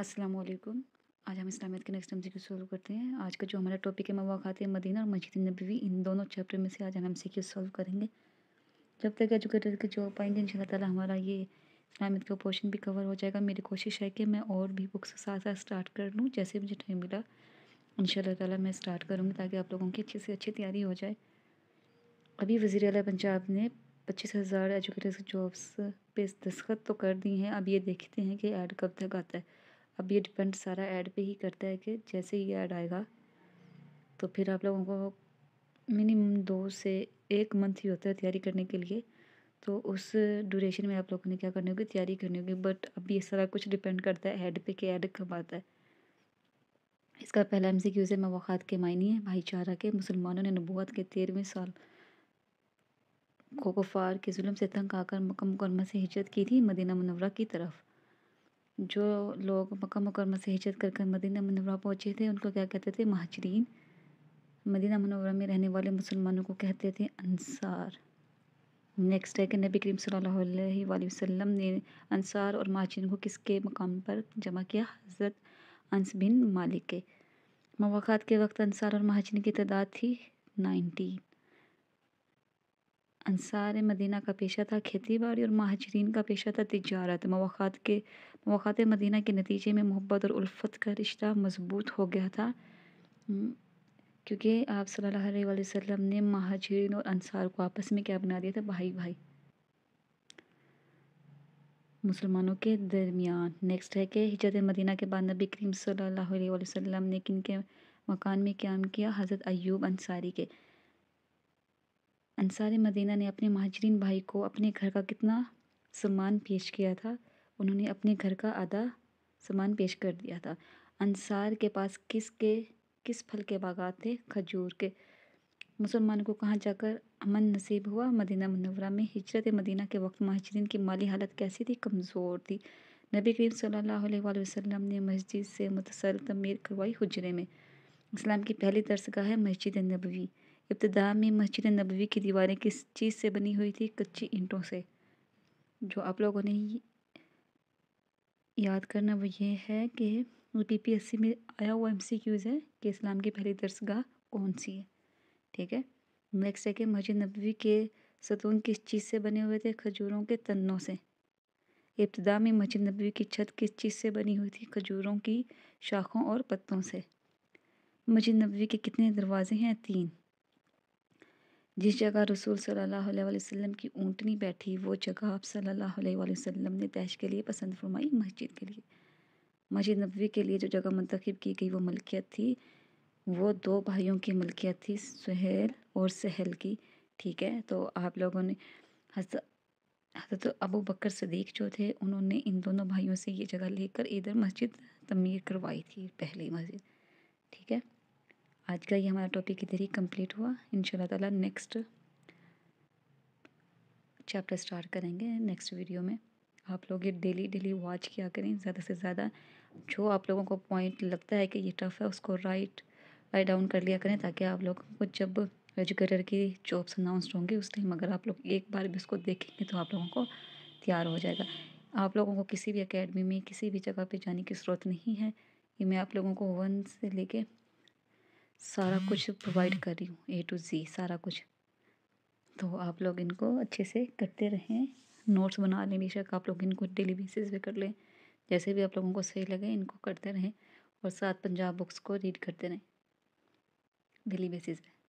अस्सलाम वालेकुम आज हम इस्लामियत के नेक्स्ट एम सी सॉल्व करते हैं आज का जो हमारा टॉपिक है मवाक़ात मदीना और मस्जिद नबी इन दोनों चैप्टर में से आज हम एम सी सॉल्व करेंगे जब तक एजुकेटर के जॉब पाएंगे इन ताला हमारा ये इस्लामियत का पोर्शन भी कवर हो जाएगा मेरी कोशिश है कि मैं और भी बुक्स साथ साथ स्टार्ट कर लूँ जैसे मुझे टाइम मिला इन ताला मैं स्टार्ट करूँगी ताकि आप लोगों की अच्छी से अच्छी तैयारी हो जाए अभी वज़ी अला पंजाब ने पच्चीस हज़ार एजुकेटर्स जॉब्स पे दस्खत तो कर दी हैं अब ये देखते हैं कि ऐड कब तक आता है अब ये डिपेंड सारा ऐड पे ही करता है कि जैसे ही ऐड आएगा तो फिर आप लोगों को मिनिमम दो से एक मंथ ही होता है तैयारी करने के लिए तो उस ड्यूरेशन में आप लोगों ने क्या करनी होगी तैयारी करनी होगी बट अब ये सारा कुछ डिपेंड करता है ऐड पे कि ऐड कब आता है इसका पहला एम सी क्यू से के मायने हैं भाईचारा के मुसलमानों ने नबूत के तेरहवें साल को कुफार के जुल्म से तंग आकर मकम मुकरमा से हिजरत की थी मदीना मनवरा की तरफ जो लोग मक्का मुकरमा से हिजरत कर कर मदीना मनवरा पहुँचे थे उनको क्या कहते थे महाजरीन मदीना मनवरा में रहने वाले मुसलमानों को कहते थे अनसार नेक्स्ट है कि नबी करीम सल्लल्लाहु अलैहि वसल्लम ने अनसार और महाजरीन को किसके मकाम पर जमा किया हज़रत अंस बिन मालिक के मवाक़ात के वक्त अनसार और महाजरीन की तादाद थी नाइनटीन अंसार मदीना का पेशा था खेती बाड़ी और महाजरीन का पेशा था तजारत मवाक़ात के वक़ात मदीना के नतीजे में मोहब्बत और उल्फ़त का रिश्ता मज़बूत हो गया था हम्म, क्योंकि आप सल्लल्लाहु अलैहि वसल्लम ने महाजरीन और अंसार को आपस में क्या बना दिया था भाई भाई मुसलमानों के दरमियान नेक्स्ट है कि हिजरत मदीना के बाद नबी करीम सल्लल्लाहु अलैहि वसल्लम ने किन के मकान में क्याम किया हज़रत अयूब अंसारी के अंसार मदीना ने अपने महाजरीन भाई को अपने घर का कितना सम्मान पेश किया था उन्होंने अपने घर का आधा सामान पेश कर दिया था अंसार के पास किस के किस फल के बागात थे खजूर के मुसलमानों को कहाँ जाकर अमन नसीब हुआ मदीना मनवरा में हिजरत मदीना के वक्त महाजरीन की माली हालत कैसी थी कमज़ोर थी नबी करीम सल्लल्लाहु अलैहि वसल्लम ने मस्जिद से मुतसर तमीर करवाई हुजरे में इस्लाम की पहली दरसगाह है मस्जिद नबवी इब्तदा में मस्जिद नबवी की दीवारें किस चीज़ से बनी हुई थी कच्ची ईंटों से जो आप लोगों ने याद करना वो ये है कि पी पी एस सी में आया हुआ एम सी क्यूज़ है कि इस्लाम की पहली दरसगाह कौन सी है ठीक है नेक्स्ट है कि मस्जिद नबी के सतून किस चीज़ से बने हुए थे खजूरों के तन्नों से इब्तदा में मस्जिद नबी की छत किस चीज़ से बनी हुई थी खजूरों की शाखों और पत्तों से मस्जिद नबी के कितने दरवाज़े हैं तीन जिस जगह रसूल सल्लल्लाहु अलैहि वसल्लम की ऊँटनी बैठी वो जगह आप सल्लल्लाहु अलैहि वसल्लम ने तैश के लिए पसंद फरमाई मस्जिद के लिए मस्जिद नबी के लिए जो जगह मंतखब की गई वो मलकियत थी वो दो भाइयों की मलकियत थी सुहेल और सहल की ठीक है तो आप लोगों ने हजरत हजरत अबू बकर सदीक जो थे उन्होंने इन दोनों भाइयों से ये जगह लेकर इधर मस्जिद तमीर करवाई थी पहली मस्जिद आज का ये हमारा टॉपिक इधर ही कंप्लीट हुआ इन ताला नेक्स्ट चैप्टर स्टार्ट करेंगे नेक्स्ट वीडियो में आप लोग ये डेली डेली वॉच किया करें ज़्यादा से ज़्यादा जो आप लोगों को पॉइंट लगता है कि ये टफ़ है उसको राइट राइट डाउन कर लिया करें ताकि आप लोगों को जब एजुकेटर की जॉब्स अनाउंसड होंगे उस टाइम अगर आप लोग एक बार भी उसको देखेंगे तो आप लोगों को तैयार हो जाएगा आप लोगों को किसी भी एकेडमी में किसी भी जगह पे जाने की ज़रूरत नहीं है ये मैं आप लोगों को वन से लेके सारा कुछ प्रोवाइड कर रही हूँ ए टू जी सारा कुछ तो आप लोग इनको अच्छे से करते रहें नोट्स बना लें बेशक आप लोग इनको डेली बेसिस पे कर लें जैसे भी आप लोगों को सही लगे इनको करते रहें और साथ पंजाब बुक्स को रीड करते रहें डेली बेसिस पे